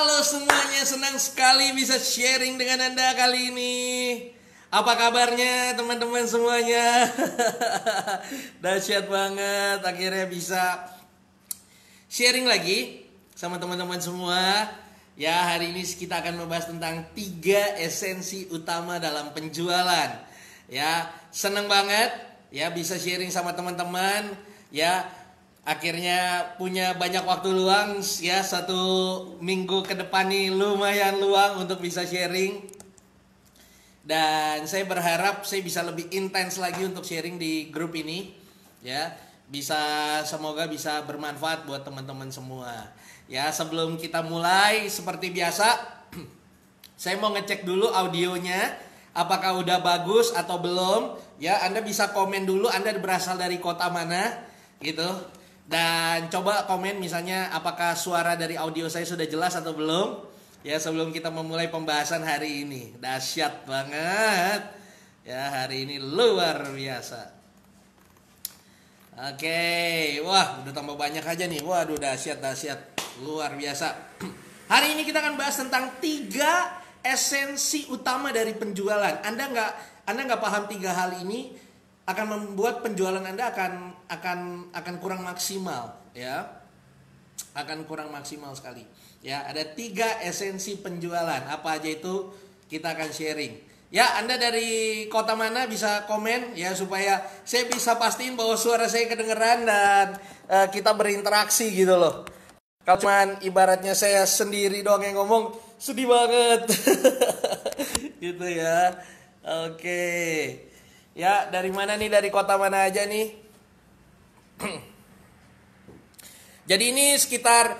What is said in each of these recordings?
Halo semuanya, senang sekali bisa sharing dengan Anda kali ini. Apa kabarnya teman-teman semuanya? Dahsyat banget akhirnya bisa sharing lagi sama teman-teman semua. Ya, hari ini kita akan membahas tentang tiga esensi utama dalam penjualan. Ya, senang banget ya bisa sharing sama teman-teman. Ya, akhirnya punya banyak waktu luang ya satu minggu ke depan nih lumayan luang untuk bisa sharing dan saya berharap saya bisa lebih intens lagi untuk sharing di grup ini ya bisa semoga bisa bermanfaat buat teman-teman semua ya sebelum kita mulai seperti biasa saya mau ngecek dulu audionya apakah udah bagus atau belum ya Anda bisa komen dulu Anda berasal dari kota mana gitu dan coba komen misalnya apakah suara dari audio saya sudah jelas atau belum ya sebelum kita memulai pembahasan hari ini dahsyat banget ya hari ini luar biasa oke okay. wah udah tambah banyak aja nih waduh dahsyat dahsyat luar biasa hari ini kita akan bahas tentang tiga esensi utama dari penjualan anda nggak anda nggak paham tiga hal ini akan membuat penjualan anda akan akan akan kurang maksimal ya akan kurang maksimal sekali ya ada tiga esensi penjualan apa aja itu kita akan sharing ya anda dari kota mana bisa komen ya supaya saya bisa pastiin bahwa suara saya kedengeran dan uh, kita berinteraksi gitu loh kalau cuman ibaratnya saya sendiri doang yang ngomong sedih banget gitu ya oke okay. ya dari mana nih dari kota mana aja nih Jadi ini sekitar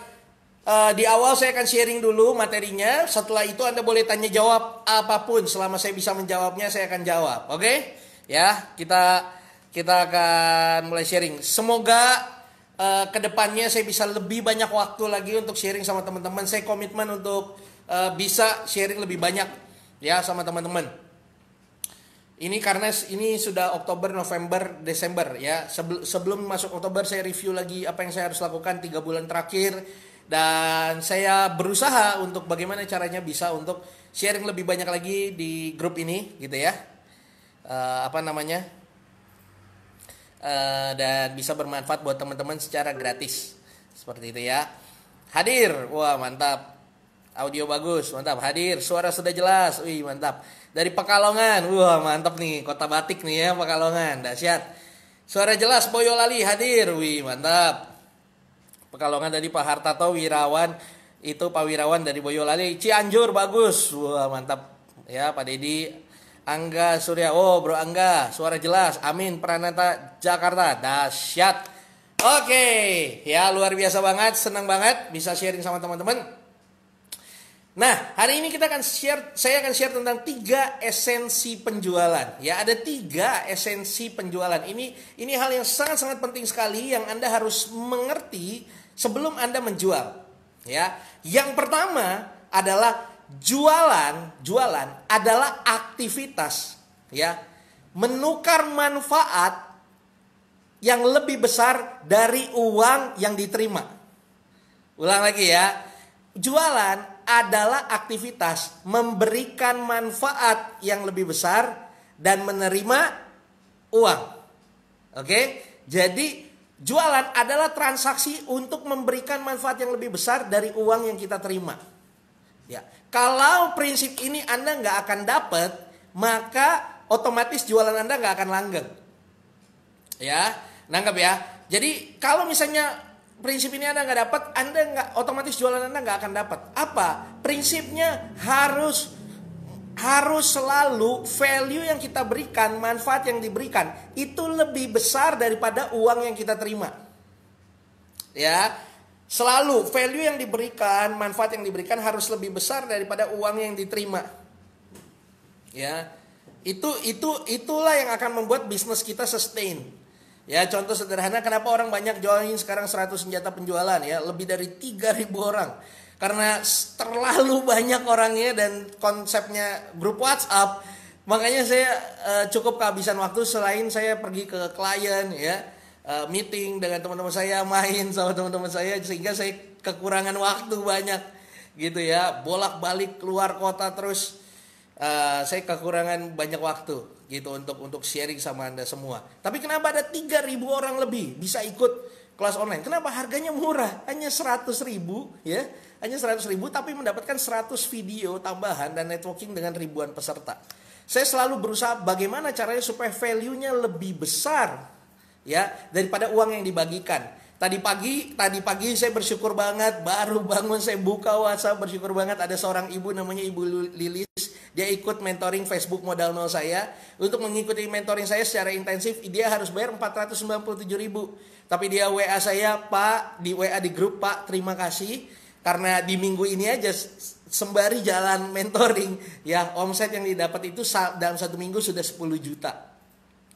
uh, di awal saya akan sharing dulu materinya. Setelah itu Anda boleh tanya jawab apapun selama saya bisa menjawabnya saya akan jawab. Oke? Okay? Ya, kita kita akan mulai sharing. Semoga uh, eh, kedepannya saya bisa lebih banyak waktu lagi untuk sharing sama teman-teman. Saya komitmen untuk uh, bisa sharing lebih banyak ya sama teman-teman. Ini karena ini sudah Oktober, November, Desember ya. Sebelum, masuk Oktober saya review lagi apa yang saya harus lakukan tiga bulan terakhir dan saya berusaha untuk bagaimana caranya bisa untuk sharing lebih banyak lagi di grup ini gitu ya. Uh, apa namanya? Uh, dan bisa bermanfaat buat teman-teman secara gratis. Seperti itu ya. Hadir. Wah, mantap audio bagus, mantap. Hadir, suara sudah jelas. Wih, mantap. Dari Pekalongan. Wah, mantap nih. Kota batik nih ya Pekalongan. Dahsyat. Suara jelas Boyolali hadir. Wih, mantap. Pekalongan dari Pak Hartato Wirawan itu Pak Wirawan dari Boyolali. Cianjur bagus. Wah, mantap. Ya, Pak Dedi Angga Surya. Oh, Bro Angga, suara jelas. Amin Pranata Jakarta. Dahsyat. Oke, okay. ya luar biasa banget, senang banget bisa sharing sama teman-teman. Nah, hari ini kita akan share, saya akan share tentang tiga esensi penjualan. Ya, ada tiga esensi penjualan. Ini ini hal yang sangat-sangat penting sekali yang Anda harus mengerti sebelum Anda menjual. Ya, yang pertama adalah jualan, jualan adalah aktivitas, ya, menukar manfaat yang lebih besar dari uang yang diterima. Ulang lagi ya, jualan adalah aktivitas memberikan manfaat yang lebih besar dan menerima uang. Oke, jadi jualan adalah transaksi untuk memberikan manfaat yang lebih besar dari uang yang kita terima. Ya, kalau prinsip ini Anda nggak akan dapat, maka otomatis jualan Anda nggak akan langgeng. Ya, nangkep ya. Jadi kalau misalnya prinsip ini Anda nggak dapat, Anda nggak otomatis jualan Anda nggak akan dapat. Apa? Prinsipnya harus harus selalu value yang kita berikan, manfaat yang diberikan itu lebih besar daripada uang yang kita terima. Ya, selalu value yang diberikan, manfaat yang diberikan harus lebih besar daripada uang yang diterima. Ya, itu itu itulah yang akan membuat bisnis kita sustain. Ya contoh sederhana kenapa orang banyak join sekarang 100 senjata penjualan ya lebih dari 3000 orang. Karena terlalu banyak orangnya dan konsepnya grup WhatsApp. Makanya saya uh, cukup kehabisan waktu selain saya pergi ke klien ya uh, meeting dengan teman-teman saya main sama teman-teman saya sehingga saya kekurangan waktu banyak gitu ya bolak-balik keluar kota terus uh, saya kekurangan banyak waktu gitu untuk untuk sharing sama Anda semua. Tapi kenapa ada 3000 orang lebih bisa ikut kelas online? Kenapa harganya murah? Hanya 100.000 ya. Hanya 100.000 tapi mendapatkan 100 video tambahan dan networking dengan ribuan peserta. Saya selalu berusaha bagaimana caranya supaya value-nya lebih besar ya daripada uang yang dibagikan. Tadi pagi, tadi pagi saya bersyukur banget baru bangun saya buka WhatsApp bersyukur banget ada seorang ibu namanya Ibu Lilis dia ikut mentoring Facebook modal nol saya untuk mengikuti mentoring saya secara intensif dia harus bayar 497 ribu tapi dia WA saya Pak di WA di grup Pak terima kasih karena di minggu ini aja sembari jalan mentoring ya omset yang didapat itu dalam satu minggu sudah 10 juta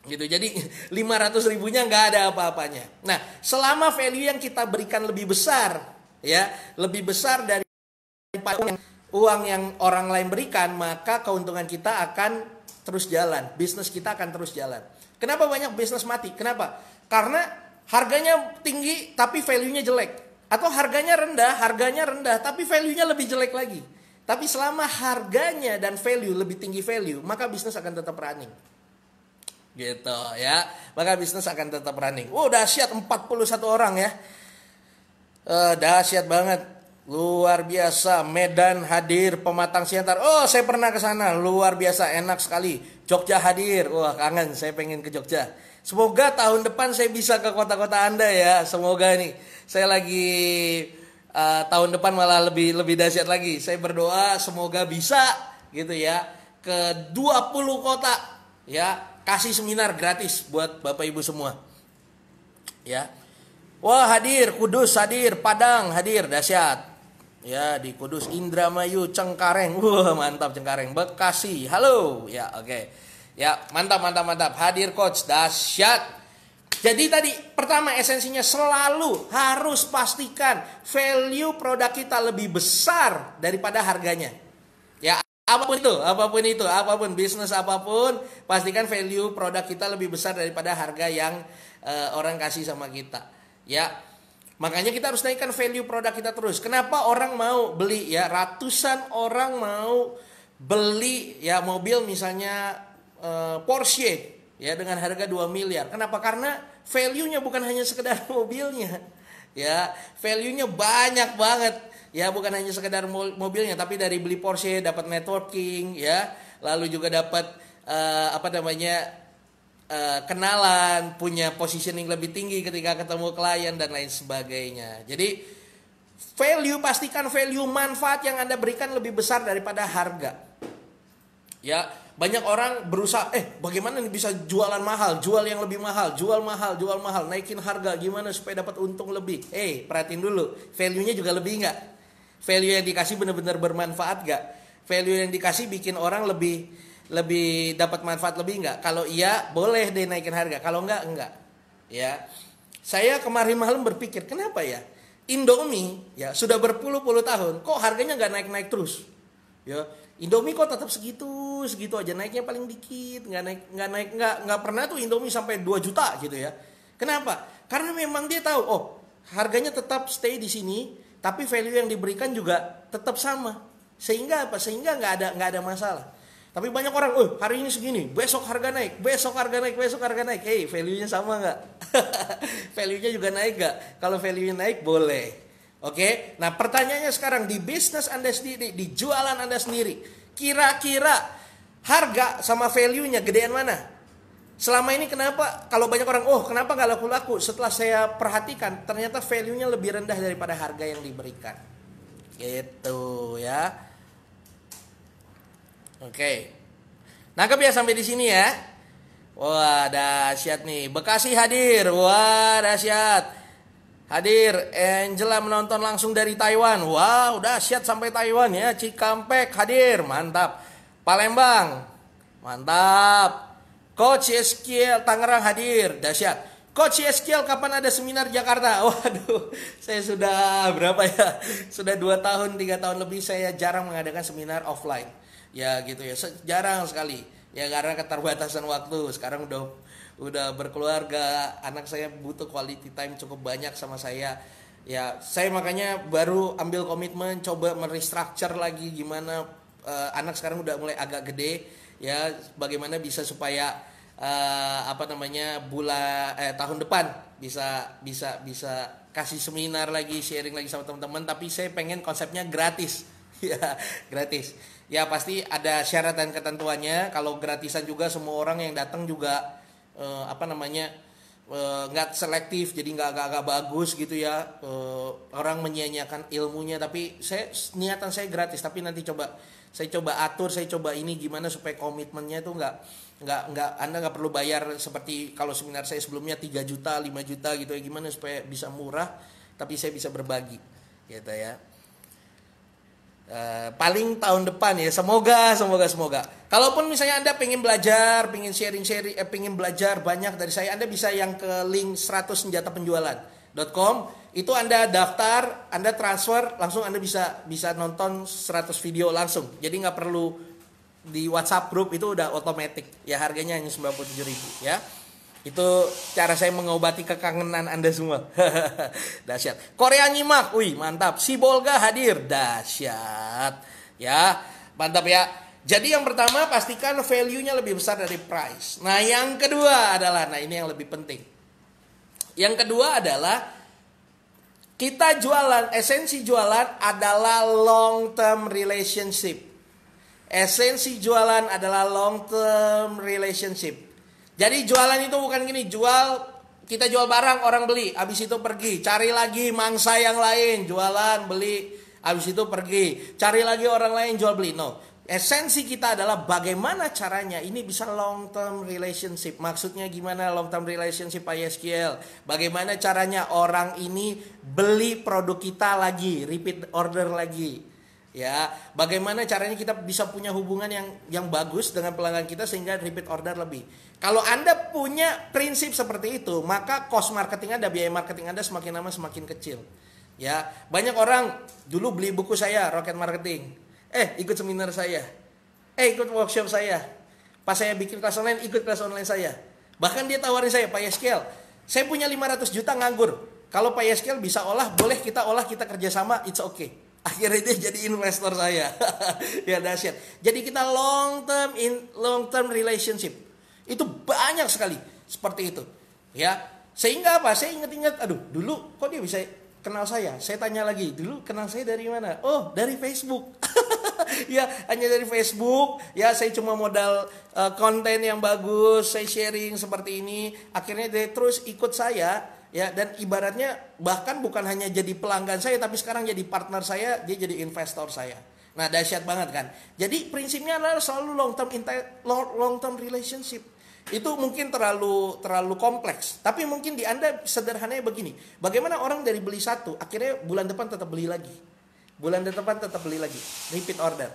gitu. Jadi 500 ribunya nggak ada apa-apanya. Nah, selama value yang kita berikan lebih besar, ya, lebih besar dari uang yang, orang lain berikan, maka keuntungan kita akan terus jalan. Bisnis kita akan terus jalan. Kenapa banyak bisnis mati? Kenapa? Karena harganya tinggi tapi value-nya jelek. Atau harganya rendah, harganya rendah tapi value-nya lebih jelek lagi. Tapi selama harganya dan value lebih tinggi value, maka bisnis akan tetap running gitu ya maka bisnis akan tetap running wow dahsyat 41 orang ya uh, dahsyat banget luar biasa Medan hadir pematang siantar oh saya pernah ke sana luar biasa enak sekali Jogja hadir wah kangen saya pengen ke Jogja semoga tahun depan saya bisa ke kota-kota anda ya semoga nih saya lagi uh, tahun depan malah lebih lebih dahsyat lagi saya berdoa semoga bisa gitu ya ke 20 kota ya kasih seminar gratis buat Bapak Ibu semua. Ya. Wah, hadir Kudus hadir, Padang hadir, dahsyat. Ya, di Kudus Indramayu, Cengkareng. Wah, mantap Cengkareng. Bekasi. Halo. Ya, oke. Okay. Ya, mantap mantap mantap. Hadir coach, dahsyat. Jadi tadi pertama esensinya selalu harus pastikan value produk kita lebih besar daripada harganya. Ya, apapun itu, apapun itu, apapun bisnis apapun, pastikan value produk kita lebih besar daripada harga yang uh, orang kasih sama kita. Ya. Makanya kita harus naikkan value produk kita terus. Kenapa orang mau beli ya? Ratusan orang mau beli ya mobil misalnya uh, Porsche ya dengan harga 2 miliar. Kenapa? Karena value-nya bukan hanya sekedar mobilnya. Ya, value-nya banyak banget ya bukan hanya sekedar mobilnya tapi dari beli Porsche dapat networking ya lalu juga dapat uh, apa namanya uh, kenalan punya positioning lebih tinggi ketika ketemu klien dan lain sebagainya jadi value pastikan value manfaat yang anda berikan lebih besar daripada harga ya banyak orang berusaha eh bagaimana nih bisa jualan mahal jual yang lebih mahal jual mahal jual mahal naikin harga gimana supaya dapat untung lebih eh hey, perhatiin dulu value nya juga lebih nggak value yang dikasih benar-benar bermanfaat gak value yang dikasih bikin orang lebih lebih dapat manfaat lebih nggak kalau iya boleh deh naikin harga kalau enggak enggak ya saya kemarin malam berpikir kenapa ya Indomie ya sudah berpuluh-puluh tahun kok harganya nggak naik-naik terus ya Indomie kok tetap segitu segitu aja naiknya paling dikit nggak naik nggak naik nggak nggak pernah tuh Indomie sampai 2 juta gitu ya kenapa karena memang dia tahu oh harganya tetap stay di sini tapi value yang diberikan juga tetap sama sehingga apa sehingga nggak ada nggak ada masalah tapi banyak orang, oh hari ini segini, besok harga naik, besok harga naik, besok harga naik. Hey, value-nya sama nggak? value-nya juga naik nggak? Kalau value-nya naik boleh. Oke, okay? nah pertanyaannya sekarang di bisnis Anda sendiri, di jualan Anda sendiri, kira-kira harga sama value-nya gedean mana? Selama ini kenapa kalau banyak orang oh kenapa nggak laku-laku? Setelah saya perhatikan ternyata value-nya lebih rendah daripada harga yang diberikan. Gitu ya. Oke. Okay. Nangkep ya sampai di sini ya. Wah, dahsyat nih. Bekasi hadir. Wah, dahsyat. Hadir Angela menonton langsung dari Taiwan. Wow, dahsyat sampai Taiwan ya. Cikampek hadir. Mantap. Palembang. Mantap. Coach Eskiel Tangerang hadir, dahsyat. Coach Eskiel kapan ada seminar Jakarta? Waduh, saya sudah berapa ya? Sudah dua tahun, tiga tahun lebih saya jarang mengadakan seminar offline. Ya gitu ya, jarang sekali. Ya karena keterbatasan waktu. Sekarang udah udah berkeluarga, anak saya butuh quality time cukup banyak sama saya. Ya, saya makanya baru ambil komitmen coba merestructure lagi gimana uh, anak sekarang udah mulai agak gede ya bagaimana bisa supaya uh, apa namanya bulan eh, tahun depan bisa bisa bisa kasih seminar lagi sharing lagi sama teman-teman tapi saya pengen konsepnya gratis ya gratis ya pasti ada syarat dan ketentuannya kalau gratisan juga semua orang yang datang juga uh, apa namanya eh, nggak uh, selektif jadi nggak agak-agak bagus gitu ya uh, orang menyia-nyiakan ilmunya tapi saya niatan saya gratis tapi nanti coba saya coba atur saya coba ini gimana supaya komitmennya itu nggak nggak nggak anda nggak perlu bayar seperti kalau seminar saya sebelumnya 3 juta 5 juta gitu ya gimana supaya bisa murah tapi saya bisa berbagi gitu ya Uh, paling tahun depan ya semoga semoga semoga kalaupun misalnya anda pengen belajar pengen sharing sharing eh, pengen belajar banyak dari saya anda bisa yang ke link 100 senjata penjualan.com itu Anda daftar, Anda transfer, langsung Anda bisa bisa nonton 100 video langsung. Jadi nggak perlu di WhatsApp grup itu udah otomatis. Ya harganya hanya ribu ya. Itu cara saya mengobati kekangenan Anda semua. Dahsyat. Korea nyimak. Wih, mantap. Si Bolga hadir. Dahsyat. Ya, mantap ya. Jadi yang pertama pastikan value-nya lebih besar dari price. Nah, yang kedua adalah nah ini yang lebih penting. Yang kedua adalah kita jualan, esensi jualan adalah long term relationship. Esensi jualan adalah long term relationship. Jadi jualan itu bukan gini, jual kita jual barang orang beli, habis itu pergi, cari lagi mangsa yang lain, jualan, beli, habis itu pergi, cari lagi orang lain jual beli. No, esensi kita adalah bagaimana caranya ini bisa long term relationship. Maksudnya gimana long term relationship Pak YSKL? Bagaimana caranya orang ini beli produk kita lagi, repeat order lagi. Ya, bagaimana caranya kita bisa punya hubungan yang yang bagus dengan pelanggan kita sehingga repeat order lebih. Kalau Anda punya prinsip seperti itu, maka cost marketing Anda, biaya marketing Anda semakin lama semakin kecil. Ya, banyak orang dulu beli buku saya Rocket Marketing eh ikut seminar saya, eh ikut workshop saya. Pas saya bikin kelas online, ikut kelas online saya. Bahkan dia tawarin saya, Pak Yeskel, saya punya 500 juta nganggur. Kalau Pak Yeskel bisa olah, boleh kita olah, kita kerjasama, it's okay. Akhirnya dia jadi investor saya. ya dahsyat. Jadi kita long term in long term relationship. Itu banyak sekali seperti itu. Ya, sehingga apa? Saya ingat-ingat, aduh, dulu kok dia bisa kenal saya? Saya tanya lagi, dulu kenal saya dari mana? Oh, dari Facebook. ya hanya dari Facebook ya saya cuma modal uh, konten yang bagus saya sharing seperti ini akhirnya dia terus ikut saya ya dan ibaratnya bahkan bukan hanya jadi pelanggan saya tapi sekarang jadi partner saya dia jadi investor saya nah dahsyat banget kan jadi prinsipnya adalah selalu long term long term relationship itu mungkin terlalu terlalu kompleks. Tapi mungkin di Anda sederhananya begini. Bagaimana orang dari beli satu, akhirnya bulan depan tetap beli lagi. Bulan depan tetap beli lagi. Repeat order.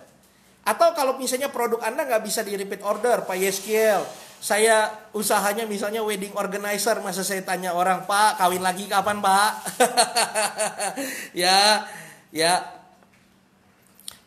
Atau kalau misalnya produk Anda nggak bisa di repeat order, Pak Yeskiel, saya usahanya misalnya wedding organizer, masa saya tanya orang, Pak, kawin lagi kapan, Pak? ya, ya.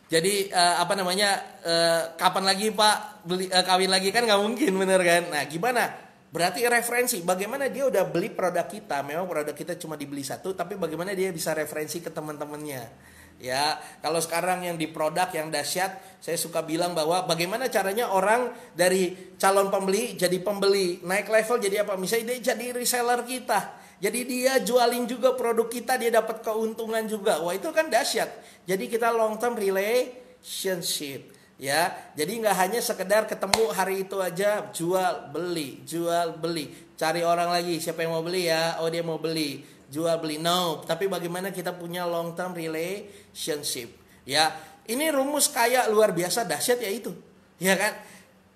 Jadi eh, apa namanya, eh, kapan lagi Pak beli eh, kawin lagi kan nggak mungkin bener kan? Nah gimana? Berarti referensi, bagaimana dia udah beli produk kita, memang produk kita cuma dibeli satu, tapi bagaimana dia bisa referensi ke teman-temannya Ya, kalau sekarang yang di produk yang dahsyat, saya suka bilang bahwa bagaimana caranya orang dari calon pembeli jadi pembeli, naik level jadi apa? Misalnya dia jadi reseller kita. Jadi dia jualin juga produk kita, dia dapat keuntungan juga. Wah, itu kan dahsyat. Jadi kita long term relationship ya. Jadi nggak hanya sekedar ketemu hari itu aja jual beli, jual beli. Cari orang lagi, siapa yang mau beli ya? Oh, dia mau beli jual beli no tapi bagaimana kita punya long term relationship ya ini rumus kaya luar biasa dahsyat ya itu ya kan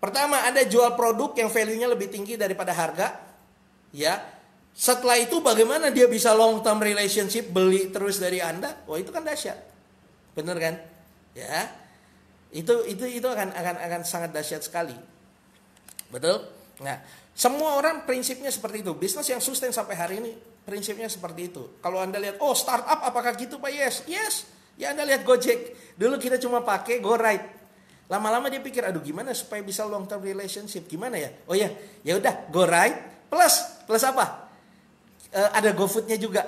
pertama ada jual produk yang value-nya lebih tinggi daripada harga ya setelah itu bagaimana dia bisa long term relationship beli terus dari anda wah itu kan dahsyat bener kan ya itu itu itu akan akan akan sangat dahsyat sekali betul nah semua orang prinsipnya seperti itu bisnis yang sustain sampai hari ini prinsipnya seperti itu. Kalau Anda lihat, oh startup apakah gitu Pak? Yes, yes. Ya Anda lihat Gojek. Dulu kita cuma pakai GoRide. Lama-lama dia pikir, aduh gimana supaya bisa long term relationship? Gimana ya? Oh ya, ya udah GoRide plus plus apa? E, ada GoFoodnya juga.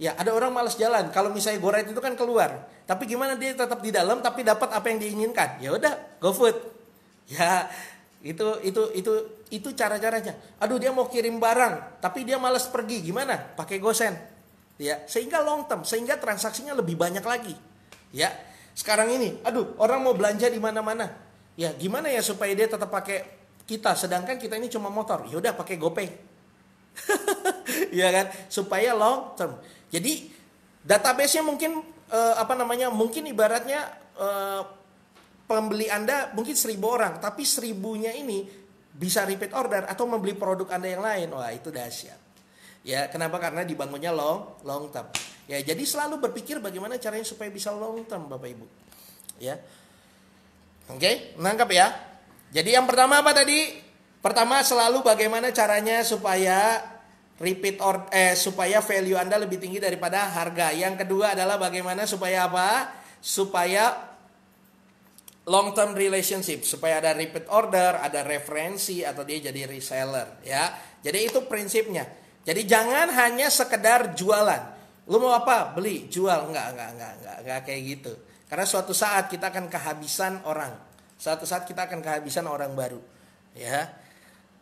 Ya, ada orang malas jalan. Kalau misalnya GoRide itu kan keluar. Tapi gimana dia tetap di dalam tapi dapat apa yang diinginkan? Ya udah, GoFood. Ya, itu itu itu itu cara-caranya. Aduh dia mau kirim barang tapi dia malas pergi gimana? Pakai gosen. Ya, sehingga long term, sehingga transaksinya lebih banyak lagi. Ya. Sekarang ini, aduh orang mau belanja di mana-mana. Ya, gimana ya supaya dia tetap pakai kita sedangkan kita ini cuma motor. yaudah pakai GoPay. ya kan? Supaya long term. Jadi database nya mungkin eh, apa namanya? Mungkin ibaratnya eh, pembeli Anda mungkin seribu orang, tapi seribunya ini bisa repeat order atau membeli produk Anda yang lain. Wah, itu dahsyat. Ya, kenapa? Karena dibangunnya long long term. Ya, jadi selalu berpikir bagaimana caranya supaya bisa long term, Bapak Ibu. Ya. Oke, okay? menangkap ya. Jadi yang pertama apa tadi? Pertama selalu bagaimana caranya supaya repeat or eh supaya value Anda lebih tinggi daripada harga. Yang kedua adalah bagaimana supaya apa? Supaya long term relationship supaya ada repeat order, ada referensi atau dia jadi reseller ya. Jadi itu prinsipnya. Jadi jangan hanya sekedar jualan. Lu mau apa? Beli, jual. Enggak, enggak, enggak, enggak, enggak kayak gitu. Karena suatu saat kita akan kehabisan orang. Suatu saat kita akan kehabisan orang baru. Ya.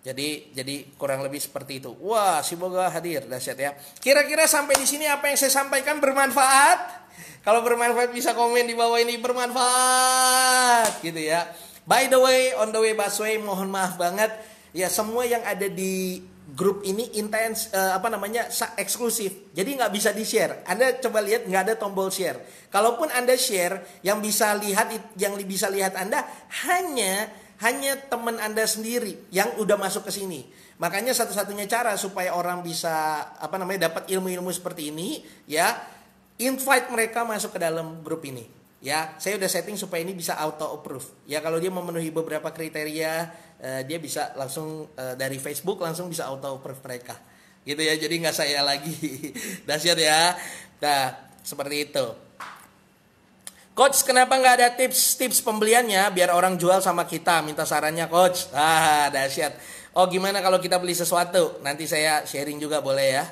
Jadi jadi kurang lebih seperti itu. Wah, si Boga hadir dahsyat ya. Kira-kira sampai di sini apa yang saya sampaikan bermanfaat? Kalau bermanfaat bisa komen di bawah ini bermanfaat gitu ya. By the way, on the way busway mohon maaf banget ya semua yang ada di grup ini intens uh, apa namanya eksklusif. Jadi nggak bisa di share. Anda coba lihat nggak ada tombol share. Kalaupun Anda share, yang bisa lihat yang bisa lihat Anda hanya hanya teman Anda sendiri yang udah masuk ke sini. Makanya satu-satunya cara supaya orang bisa apa namanya dapat ilmu-ilmu seperti ini ya invite mereka masuk ke dalam grup ini ya saya udah setting supaya ini bisa auto approve ya kalau dia memenuhi beberapa kriteria eh, dia bisa langsung eh, dari Facebook langsung bisa auto approve mereka gitu ya jadi nggak saya lagi dahsyat ya nah seperti itu Coach, kenapa nggak ada tips-tips pembeliannya biar orang jual sama kita? Minta sarannya, Coach. Ah, dahsyat. Oh, gimana kalau kita beli sesuatu? Nanti saya sharing juga boleh ya.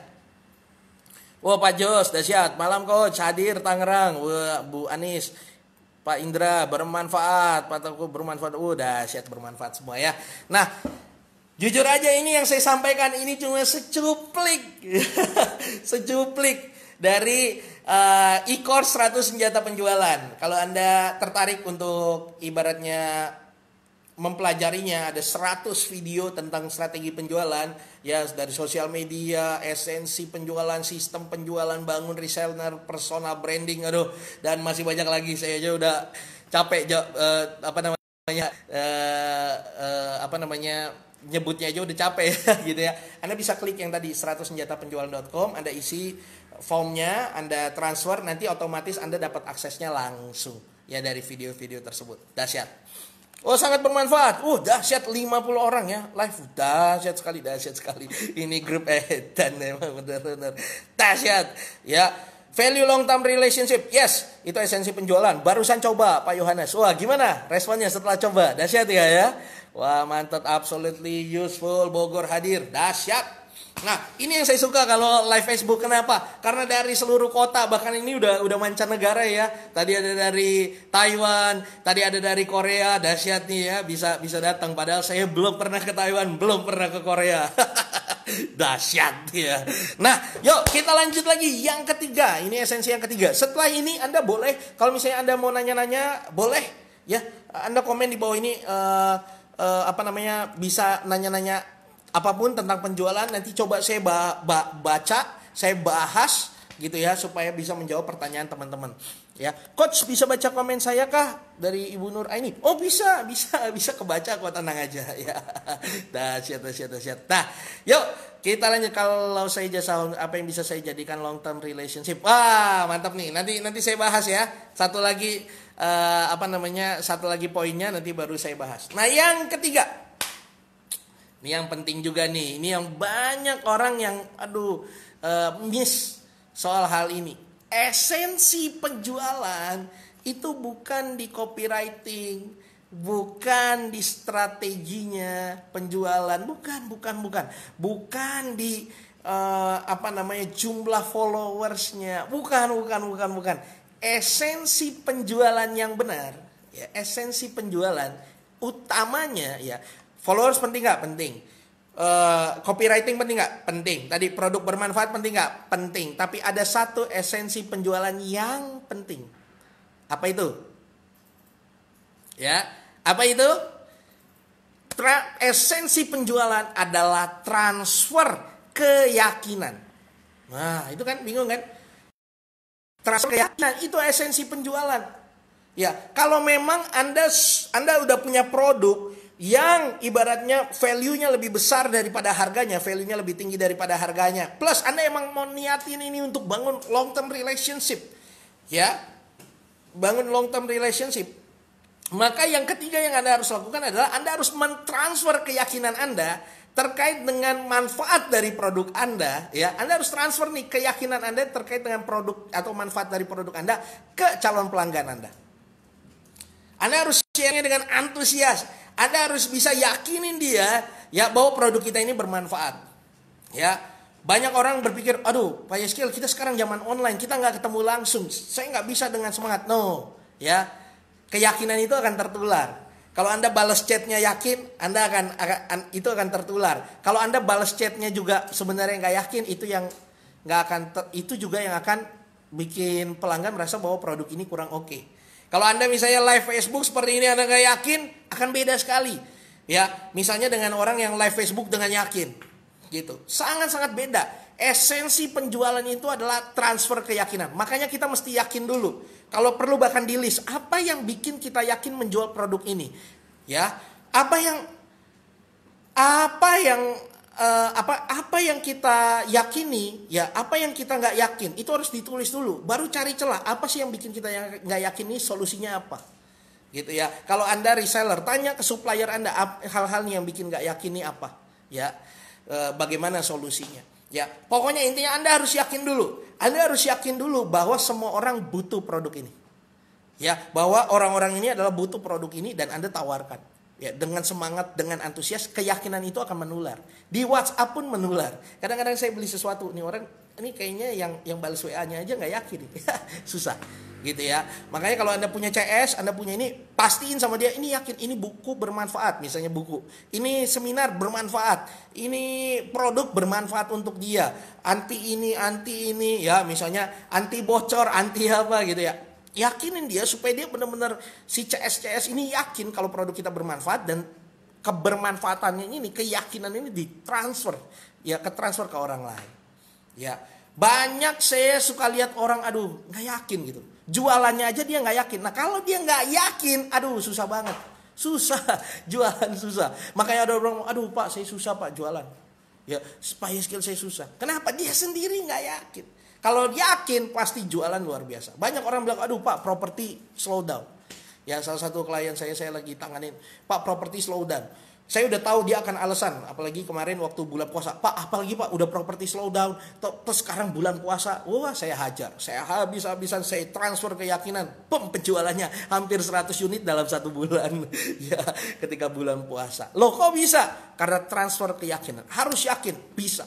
Wah oh, Pak Jos, dahsyat. Malam kok. hadir Tangerang. Wah, Bu Anis, Pak Indra bermanfaat, Pak Teguh bermanfaat. Wah, oh, dahsyat bermanfaat semua ya. Nah, jujur aja ini yang saya sampaikan ini cuma secuplik. secuplik dari uh, e 100 senjata penjualan. Kalau Anda tertarik untuk ibaratnya mempelajarinya ada 100 video tentang strategi penjualan ya dari sosial media, esensi penjualan, sistem penjualan, bangun reseller, personal branding, aduh, dan masih banyak lagi. Saya aja udah capek, uh, apa namanya, uh, uh, apa namanya nyebutnya aja udah capek gitu ya. Anda bisa klik yang tadi 100 senjata penjualan.com, Anda isi formnya, Anda transfer, nanti otomatis Anda dapat aksesnya langsung ya dari video-video tersebut. Dahsyat. Oh sangat bermanfaat. Uh dahsyat 50 orang ya. Live uh, dahsyat sekali, dahsyat sekali. Ini grup edan memang benar-benar dahsyat. Ya, value long term relationship. Yes, itu esensi penjualan. Barusan coba Pak Yohanes. Wah, gimana responnya setelah coba? Dahsyat ya ya. Wah, mantap absolutely useful Bogor hadir. Dahsyat. Nah, ini yang saya suka kalau live Facebook. Kenapa? Karena dari seluruh kota, bahkan ini udah udah mancanegara ya. Tadi ada dari Taiwan, tadi ada dari Korea. Dahsyat nih ya, bisa bisa datang. Padahal saya belum pernah ke Taiwan, belum pernah ke Korea. Dahsyat ya. Nah, yuk kita lanjut lagi yang ketiga. Ini esensi yang ketiga. Setelah ini Anda boleh kalau misalnya Anda mau nanya-nanya, boleh ya. Anda komen di bawah ini uh, uh, apa namanya? bisa nanya-nanya apapun tentang penjualan nanti coba saya ba ba baca, saya bahas gitu ya supaya bisa menjawab pertanyaan teman-teman. Ya, coach bisa baca komen saya kah dari Ibu Nur Aini? Oh, bisa, bisa, bisa kebaca kok tenang aja ya. dah siap dah siap Nah, yuk kita lanjut kalau saya jasa apa yang bisa saya jadikan long term relationship. Wah, mantap nih. Nanti nanti saya bahas ya. Satu lagi uh, apa namanya? Satu lagi poinnya nanti baru saya bahas. Nah, yang ketiga ini yang penting juga nih. Ini yang banyak orang yang aduh uh, miss soal hal ini. Esensi penjualan itu bukan di copywriting, bukan di strateginya penjualan, bukan, bukan, bukan, bukan di uh, apa namanya jumlah followersnya, bukan, bukan, bukan, bukan. Esensi penjualan yang benar, ya, esensi penjualan utamanya ya Followers penting nggak? Penting. Uh, copywriting penting nggak? Penting. Tadi produk bermanfaat penting nggak? Penting. Tapi ada satu esensi penjualan yang penting. Apa itu? Ya, apa itu? Tra esensi penjualan adalah transfer keyakinan. Nah, itu kan bingung kan? Transfer keyakinan itu esensi penjualan. Ya, kalau memang Anda Anda udah punya produk, yang ibaratnya value-nya lebih besar daripada harganya, value-nya lebih tinggi daripada harganya. Plus Anda emang mau niatin ini untuk bangun long term relationship. Ya. Bangun long term relationship. Maka yang ketiga yang Anda harus lakukan adalah Anda harus mentransfer keyakinan Anda terkait dengan manfaat dari produk Anda ya Anda harus transfer nih keyakinan Anda terkait dengan produk atau manfaat dari produk Anda ke calon pelanggan Anda Anda harus share dengan antusias anda harus bisa yakinin dia ya bahwa produk kita ini bermanfaat. Ya, banyak orang berpikir, aduh, Pak Yeskil, kita sekarang zaman online, kita nggak ketemu langsung, saya nggak bisa dengan semangat. No, ya, keyakinan itu akan tertular. Kalau Anda balas chatnya yakin, Anda akan, itu akan tertular. Kalau Anda balas chatnya juga sebenarnya nggak yakin, itu yang nggak akan itu juga yang akan bikin pelanggan merasa bahwa produk ini kurang oke. Okay. Kalau Anda misalnya live Facebook seperti ini Anda nggak yakin akan beda sekali. Ya, misalnya dengan orang yang live Facebook dengan yakin. Gitu. Sangat-sangat beda. Esensi penjualan itu adalah transfer keyakinan. Makanya kita mesti yakin dulu. Kalau perlu bahkan di list apa yang bikin kita yakin menjual produk ini. Ya, apa yang apa yang uh, apa apa yang kita yakini ya apa yang kita nggak yakin itu harus ditulis dulu baru cari celah apa sih yang bikin kita yang nggak yakin ini solusinya apa gitu ya kalau anda reseller tanya ke supplier anda hal-hal yang bikin nggak yakin ini apa ya uh, bagaimana solusinya ya pokoknya intinya anda harus yakin dulu anda harus yakin dulu bahwa semua orang butuh produk ini ya bahwa orang-orang ini adalah butuh produk ini dan anda tawarkan Ya, dengan semangat, dengan antusias, keyakinan itu akan menular. Di WhatsApp pun menular. Kadang-kadang saya beli sesuatu, nih orang, ini kayaknya yang yang balas WA-nya aja nggak yakin, susah, gitu ya. Makanya kalau anda punya CS, anda punya ini, pastiin sama dia ini yakin, ini buku bermanfaat, misalnya buku, ini seminar bermanfaat, ini produk bermanfaat untuk dia, anti ini, anti ini, ya misalnya anti bocor, anti apa gitu ya yakinin dia supaya dia benar-benar si CS-CS ini yakin kalau produk kita bermanfaat dan kebermanfaatannya ini, keyakinan ini ditransfer ya ke transfer ke orang lain. Ya, banyak saya suka lihat orang aduh nggak yakin gitu. Jualannya aja dia nggak yakin. Nah kalau dia nggak yakin, aduh susah banget, susah jualan susah. Makanya ada orang aduh pak saya susah pak jualan. Ya, supaya skill saya susah. Kenapa? Dia sendiri nggak yakin. Kalau yakin pasti jualan luar biasa. Banyak orang bilang, aduh pak properti slow down. Ya salah satu klien saya saya lagi tanganin, pak properti slow down. Saya udah tahu dia akan alasan, apalagi kemarin waktu bulan puasa. Pak, apalagi pak udah properti slow down, terus sekarang bulan puasa, wah saya hajar, saya habis-habisan, saya transfer keyakinan, pem penjualannya hampir 100 unit dalam satu bulan, ya ketika bulan puasa. Loh kok bisa? Karena transfer keyakinan, harus yakin, bisa